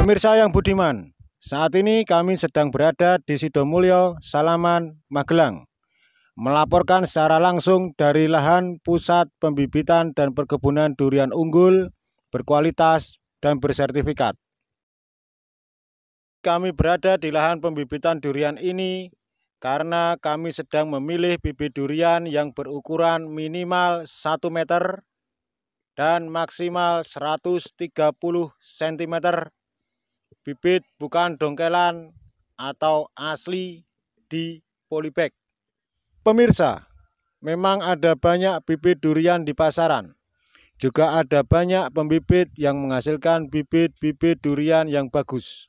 Pemirsa yang budiman, saat ini kami sedang berada di Sidomulyo, Salaman, Magelang. Melaporkan secara langsung dari lahan pusat pembibitan dan perkebunan durian unggul, berkualitas, dan bersertifikat. Kami berada di lahan pembibitan durian ini karena kami sedang memilih bibit durian yang berukuran minimal 1 meter dan maksimal 130 cm bibit bukan dongkelan atau asli di polybag. Pemirsa, memang ada banyak bibit durian di pasaran. Juga ada banyak pembibit yang menghasilkan bibit-bibit durian yang bagus.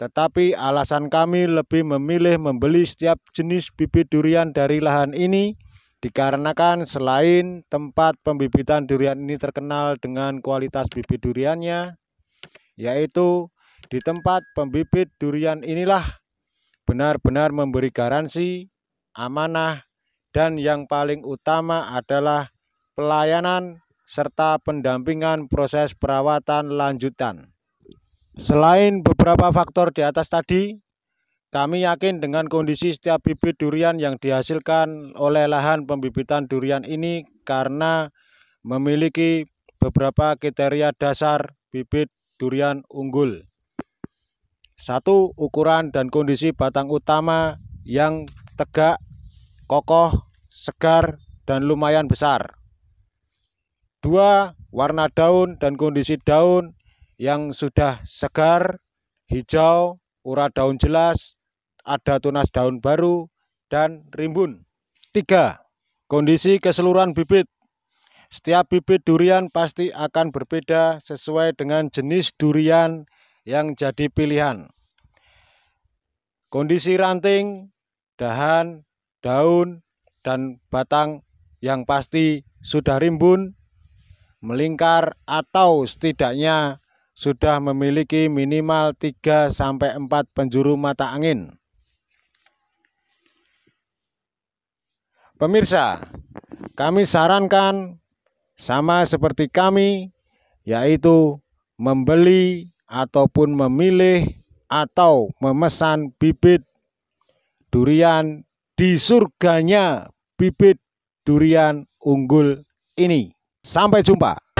Tetapi alasan kami lebih memilih membeli setiap jenis bibit durian dari lahan ini dikarenakan selain tempat pembibitan durian ini terkenal dengan kualitas bibit duriannya, yaitu di tempat pembibit durian inilah benar-benar memberi garansi, amanah, dan yang paling utama adalah pelayanan serta pendampingan proses perawatan lanjutan. Selain beberapa faktor di atas tadi, kami yakin dengan kondisi setiap bibit durian yang dihasilkan oleh lahan pembibitan durian ini karena memiliki beberapa kriteria dasar bibit durian unggul. Satu, ukuran dan kondisi batang utama yang tegak, kokoh, segar, dan lumayan besar. Dua, warna daun dan kondisi daun yang sudah segar, hijau, urat daun jelas, ada tunas daun baru, dan rimbun. Tiga, kondisi keseluruhan bibit. Setiap bibit durian pasti akan berbeda sesuai dengan jenis durian yang jadi pilihan. Kondisi ranting, dahan, daun, dan batang yang pasti sudah rimbun, melingkar atau setidaknya sudah memiliki minimal 3 4 penjuru mata angin. Pemirsa, kami sarankan sama seperti kami yaitu membeli ataupun memilih atau memesan bibit durian di surganya bibit durian unggul ini. Sampai jumpa.